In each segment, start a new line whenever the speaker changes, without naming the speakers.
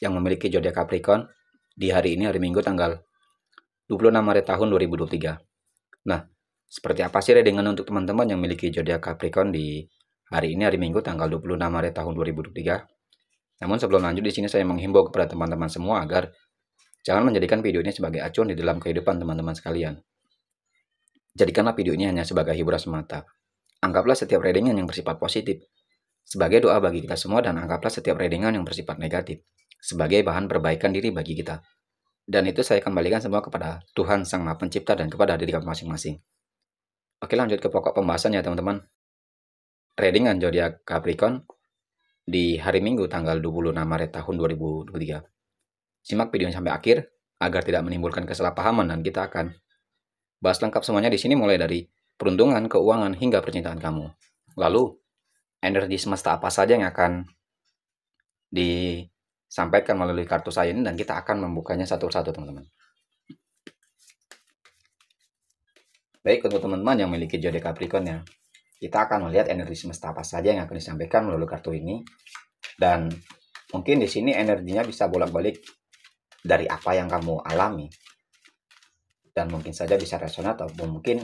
yang memiliki zodiak Capricorn di hari ini hari Minggu tanggal 26 Maret tahun 2023. Nah, seperti apa sih readingan untuk teman-teman yang memiliki zodiak Capricorn di hari ini hari Minggu tanggal 26 Maret tahun 2023? Namun sebelum lanjut di sini saya menghimbau kepada teman-teman semua agar jangan menjadikan video ini sebagai acuan di dalam kehidupan teman-teman sekalian. Jadikanlah video ini hanya sebagai hiburan semata. Anggaplah setiap readingan yang bersifat positif sebagai doa bagi kita semua dan anggaplah setiap readingan yang bersifat negatif sebagai bahan perbaikan diri bagi kita. Dan itu saya kembalikan semua kepada Tuhan Sang Maha Pencipta dan kepada diri kami masing-masing. Oke lanjut ke pokok pembahasannya teman-teman. Readingan zodiak Capricorn di hari Minggu tanggal 26 Maret tahun 2023. Simak video sampai akhir agar tidak menimbulkan kesalahpahaman dan kita akan bahas lengkap semuanya di sini mulai dari peruntungan, keuangan hingga percintaan kamu. Lalu energi semesta apa saja yang akan di sampaikan melalui kartu saya ini dan kita akan membukanya satu satu teman-teman. Baik untuk teman-teman yang memiliki jodoh Capricorn ya, kita akan melihat energi semesta apa saja yang akan disampaikan melalui kartu ini dan mungkin di sini energinya bisa bolak-balik dari apa yang kamu alami dan mungkin saja bisa resonate atau mungkin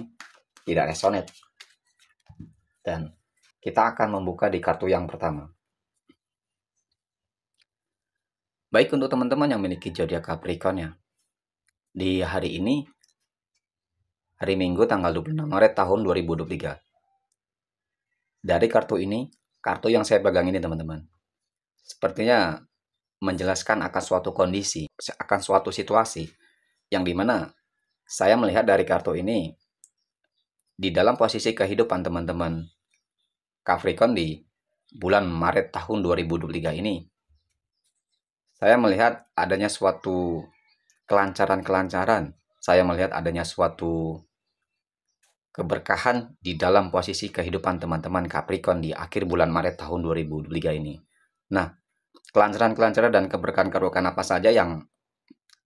tidak resonate dan kita akan membuka di kartu yang pertama Baik untuk teman-teman yang memiliki zodiak Capricorn ya. Di hari ini hari Minggu tanggal 26 Maret tahun 2023. Dari kartu ini, kartu yang saya pegang ini teman-teman. Sepertinya menjelaskan akan suatu kondisi, akan suatu situasi yang dimana saya melihat dari kartu ini di dalam posisi kehidupan teman-teman Capricorn di bulan Maret tahun 2023 ini saya melihat adanya suatu kelancaran-kelancaran. Saya melihat adanya suatu keberkahan di dalam posisi kehidupan teman-teman Capricorn di akhir bulan Maret tahun 2023 ini. Nah, kelancaran-kelancaran dan keberkahan-keberkahan apa saja yang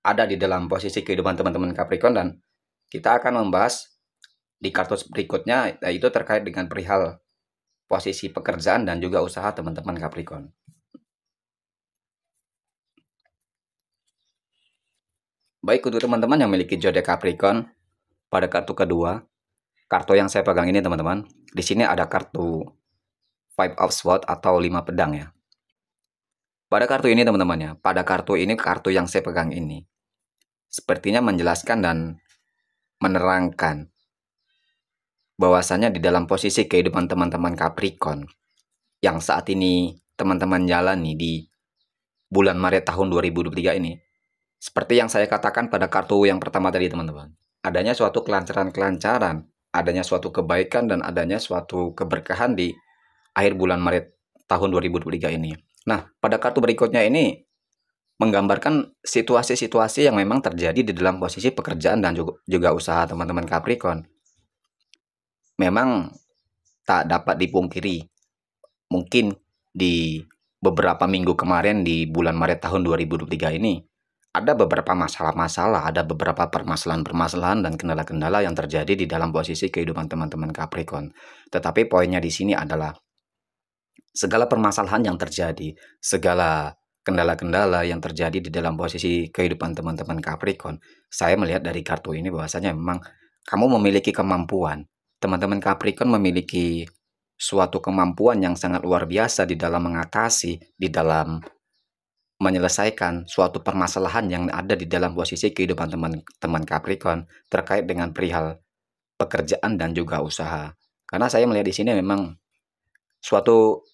ada di dalam posisi kehidupan teman-teman Capricorn dan kita akan membahas di kartu berikutnya yaitu terkait dengan perihal posisi pekerjaan dan juga usaha teman-teman Capricorn. Baik untuk teman-teman yang memiliki zodiak Capricorn, pada kartu kedua, kartu yang saya pegang ini teman-teman, di sini ada kartu Five of Swords atau lima pedang ya. Pada kartu ini teman-teman ya, pada kartu ini kartu yang saya pegang ini, sepertinya menjelaskan dan menerangkan bahwasannya di dalam posisi kehidupan teman-teman Capricorn yang saat ini teman-teman jalani di bulan Maret tahun 2023 ini seperti yang saya katakan pada kartu yang pertama tadi teman-teman. Adanya suatu kelancaran-kelancaran, adanya suatu kebaikan dan adanya suatu keberkahan di akhir bulan Maret tahun 2023 ini. Nah, pada kartu berikutnya ini menggambarkan situasi-situasi yang memang terjadi di dalam posisi pekerjaan dan juga, usaha teman-teman Capricorn. Memang tak dapat dipungkiri. Mungkin di beberapa minggu kemarin di bulan Maret tahun 2023 ini ada beberapa masalah-masalah, ada beberapa permasalahan-permasalahan dan kendala-kendala yang terjadi di dalam posisi kehidupan teman-teman Capricorn. Tetapi poinnya di sini adalah segala permasalahan yang terjadi, segala kendala-kendala yang terjadi di dalam posisi kehidupan teman-teman Capricorn, saya melihat dari kartu ini bahwasanya memang kamu memiliki kemampuan. Teman-teman Capricorn memiliki suatu kemampuan yang sangat luar biasa di dalam mengatasi, di dalam menyelesaikan suatu permasalahan yang ada di dalam posisi kehidupan teman-teman Capricorn terkait dengan perihal pekerjaan dan juga usaha. Karena saya melihat di sini memang suatu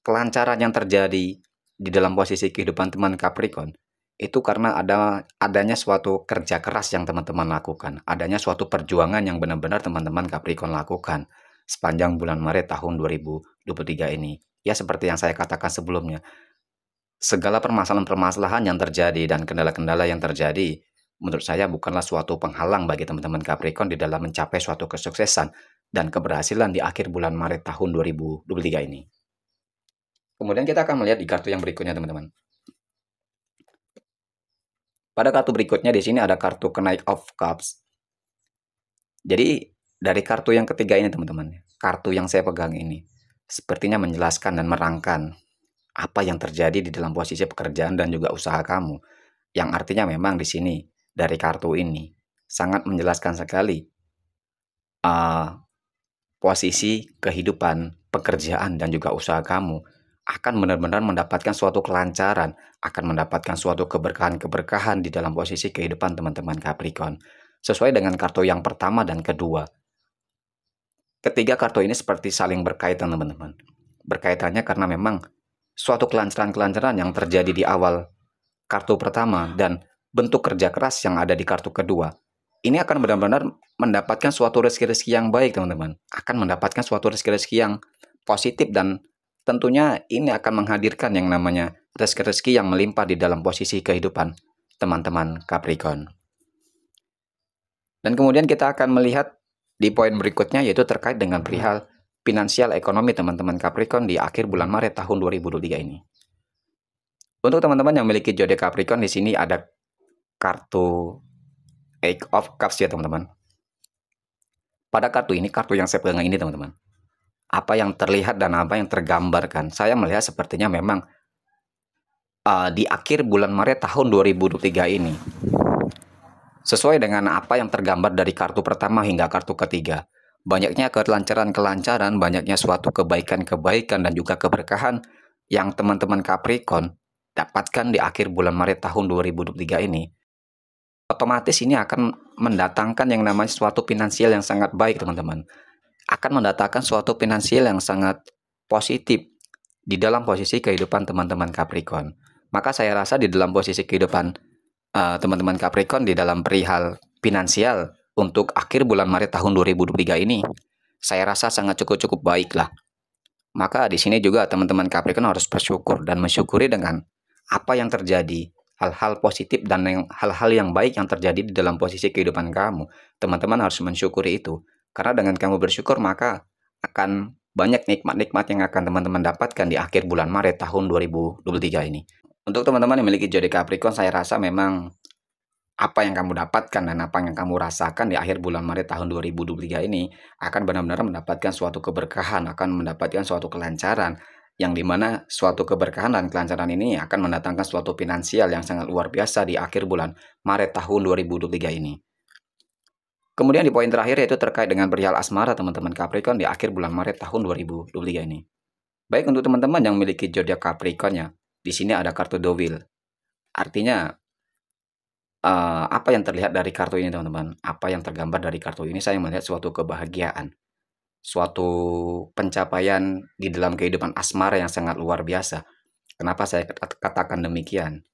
kelancaran yang terjadi di dalam posisi kehidupan teman Capricorn itu karena ada adanya suatu kerja keras yang teman-teman lakukan, adanya suatu perjuangan yang benar-benar teman-teman Capricorn lakukan sepanjang bulan Maret tahun 2023 ini. Ya seperti yang saya katakan sebelumnya, segala permasalahan-permasalahan yang terjadi dan kendala-kendala yang terjadi menurut saya bukanlah suatu penghalang bagi teman-teman Capricorn di dalam mencapai suatu kesuksesan dan keberhasilan di akhir bulan Maret tahun 2023 ini. Kemudian kita akan melihat di kartu yang berikutnya teman-teman. Pada kartu berikutnya di sini ada kartu kenaik of cups. Jadi dari kartu yang ketiga ini teman-teman, kartu yang saya pegang ini sepertinya menjelaskan dan merangkan apa yang terjadi di dalam posisi pekerjaan dan juga usaha kamu. Yang artinya memang di sini dari kartu ini sangat menjelaskan sekali uh, posisi kehidupan pekerjaan dan juga usaha kamu akan benar-benar mendapatkan suatu kelancaran, akan mendapatkan suatu keberkahan-keberkahan di dalam posisi kehidupan teman-teman Capricorn. Sesuai dengan kartu yang pertama dan kedua. Ketiga kartu ini seperti saling berkaitan teman-teman. Berkaitannya karena memang suatu kelancaran-kelancaran yang terjadi di awal kartu pertama dan bentuk kerja keras yang ada di kartu kedua. Ini akan benar-benar mendapatkan suatu rezeki-rezeki yang baik, teman-teman. Akan mendapatkan suatu rezeki-rezeki yang positif dan tentunya ini akan menghadirkan yang namanya rezeki-rezeki yang melimpah di dalam posisi kehidupan teman-teman Capricorn. Dan kemudian kita akan melihat di poin berikutnya yaitu terkait dengan perihal finansial ekonomi teman-teman Capricorn di akhir bulan Maret tahun 2023 ini. Untuk teman-teman yang memiliki jodoh Capricorn di sini ada kartu Eight of Cups ya teman-teman. Pada kartu ini, kartu yang saya pegang ini teman-teman. Apa yang terlihat dan apa yang tergambarkan. Saya melihat sepertinya memang uh, di akhir bulan Maret tahun 2023 ini. Sesuai dengan apa yang tergambar dari kartu pertama hingga kartu ketiga banyaknya kelancaran-kelancaran, banyaknya suatu kebaikan-kebaikan dan juga keberkahan yang teman-teman Capricorn dapatkan di akhir bulan Maret tahun 2023 ini. Otomatis ini akan mendatangkan yang namanya suatu finansial yang sangat baik, teman-teman. Akan mendatangkan suatu finansial yang sangat positif di dalam posisi kehidupan teman-teman Capricorn. Maka saya rasa di dalam posisi kehidupan eh, teman-teman uh, Capricorn di dalam perihal finansial untuk akhir bulan Maret tahun 2023 ini, saya rasa sangat cukup-cukup baik lah. Maka di sini juga teman-teman Capricorn harus bersyukur dan mensyukuri dengan apa yang terjadi, hal-hal positif dan hal-hal yang baik yang terjadi di dalam posisi kehidupan kamu. Teman-teman harus mensyukuri itu. Karena dengan kamu bersyukur maka akan banyak nikmat-nikmat yang akan teman-teman dapatkan di akhir bulan Maret tahun 2023 ini. Untuk teman-teman yang memiliki jodi Capricorn, saya rasa memang apa yang kamu dapatkan dan apa yang kamu rasakan di akhir bulan Maret tahun 2023 ini akan benar-benar mendapatkan suatu keberkahan, akan mendapatkan suatu kelancaran yang dimana suatu keberkahan dan kelancaran ini akan mendatangkan suatu finansial yang sangat luar biasa di akhir bulan Maret tahun 2023 ini. Kemudian di poin terakhir yaitu terkait dengan perihal asmara teman-teman Capricorn di akhir bulan Maret tahun 2023 ini. Baik untuk teman-teman yang memiliki zodiak Capricorn ya, di sini ada kartu Dovil. Artinya uh, apa yang terlihat dari kartu ini teman-teman, apa yang tergambar dari kartu ini saya melihat suatu kebahagiaan, suatu pencapaian di dalam kehidupan asmara yang sangat luar biasa. Kenapa saya katakan demikian?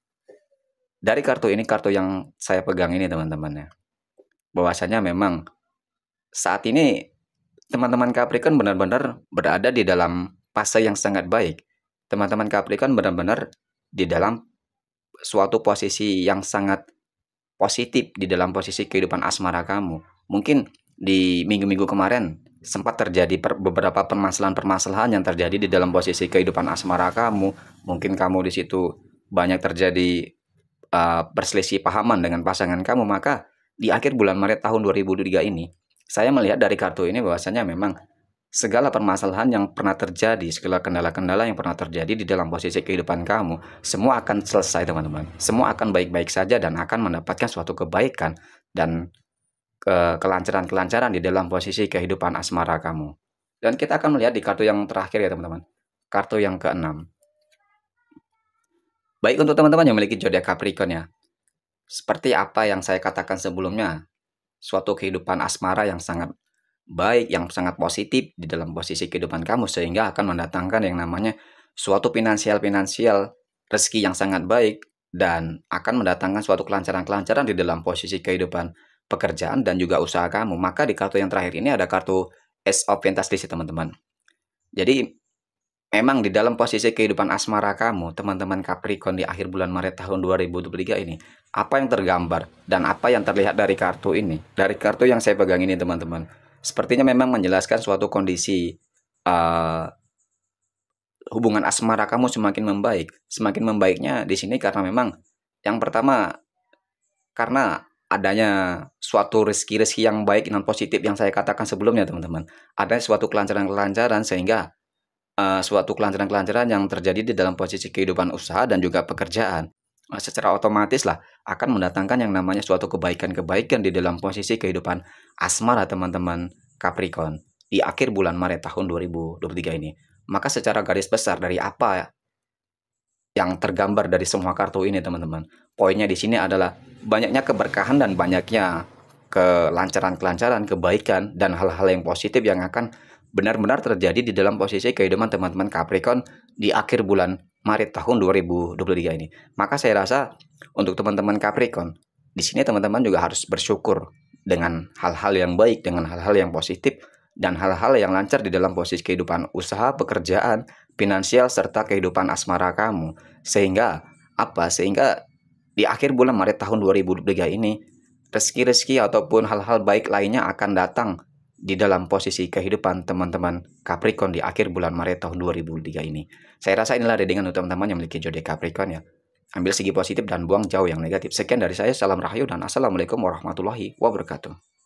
Dari kartu ini, kartu yang saya pegang ini teman-teman ya, bahwasanya memang saat ini teman-teman Capricorn benar-benar berada di dalam fase yang sangat baik. Teman-teman Capricorn benar-benar di dalam suatu posisi yang sangat positif di dalam posisi kehidupan asmara kamu. Mungkin di minggu-minggu kemarin sempat terjadi per beberapa permasalahan-permasalahan yang terjadi di dalam posisi kehidupan asmara kamu. Mungkin kamu di situ banyak terjadi uh, perselisih pahaman dengan pasangan kamu, maka di akhir bulan Maret tahun 2023 ini, saya melihat dari kartu ini bahwasanya memang segala permasalahan yang pernah terjadi, segala kendala-kendala yang pernah terjadi di dalam posisi kehidupan kamu, semua akan selesai teman-teman. Semua akan baik-baik saja dan akan mendapatkan suatu kebaikan dan eh, kelancaran-kelancaran di dalam posisi kehidupan asmara kamu. Dan kita akan melihat di kartu yang terakhir ya teman-teman. Kartu yang keenam. Baik untuk teman-teman yang memiliki zodiak Capricorn ya. Seperti apa yang saya katakan sebelumnya, suatu kehidupan asmara yang sangat baik, yang sangat positif di dalam posisi kehidupan kamu sehingga akan mendatangkan yang namanya suatu finansial-finansial rezeki yang sangat baik dan akan mendatangkan suatu kelancaran-kelancaran di dalam posisi kehidupan pekerjaan dan juga usaha kamu. Maka di kartu yang terakhir ini ada kartu S of ya teman-teman. Jadi memang di dalam posisi kehidupan asmara kamu, teman-teman Capricorn di akhir bulan Maret tahun 2023 ini, apa yang tergambar dan apa yang terlihat dari kartu ini, dari kartu yang saya pegang ini teman-teman sepertinya memang menjelaskan suatu kondisi uh, hubungan asmara kamu semakin membaik. Semakin membaiknya di sini karena memang yang pertama karena adanya suatu rezeki-rezeki yang baik dan positif yang saya katakan sebelumnya teman-teman. Ada suatu kelancaran-kelancaran sehingga uh, suatu kelancaran-kelancaran yang terjadi di dalam posisi kehidupan usaha dan juga pekerjaan. Eh, secara otomatis lah akan mendatangkan yang namanya suatu kebaikan-kebaikan di dalam posisi kehidupan asmara teman-teman Capricorn di akhir bulan Maret tahun 2023 ini. Maka secara garis besar dari apa yang tergambar dari semua kartu ini teman-teman. Poinnya di sini adalah banyaknya keberkahan dan banyaknya kelancaran-kelancaran, kebaikan dan hal-hal yang positif yang akan benar-benar terjadi di dalam posisi kehidupan teman-teman Capricorn di akhir bulan Maret tahun 2023 ini. Maka saya rasa untuk teman-teman Capricorn, di sini teman-teman juga harus bersyukur dengan hal-hal yang baik, dengan hal-hal yang positif, dan hal-hal yang lancar di dalam posisi kehidupan usaha, pekerjaan, finansial, serta kehidupan asmara kamu. Sehingga, apa? Sehingga di akhir bulan Maret tahun 2023 ini, rezeki-rezeki ataupun hal-hal baik lainnya akan datang di dalam posisi kehidupan teman-teman Capricorn di akhir bulan Maret tahun 2003 ini. Saya rasa inilah readingan untuk teman-teman yang memiliki jodoh Capricorn ya. Ambil segi positif dan buang jauh yang negatif. Sekian dari saya, salam rahayu dan assalamualaikum warahmatullahi wabarakatuh.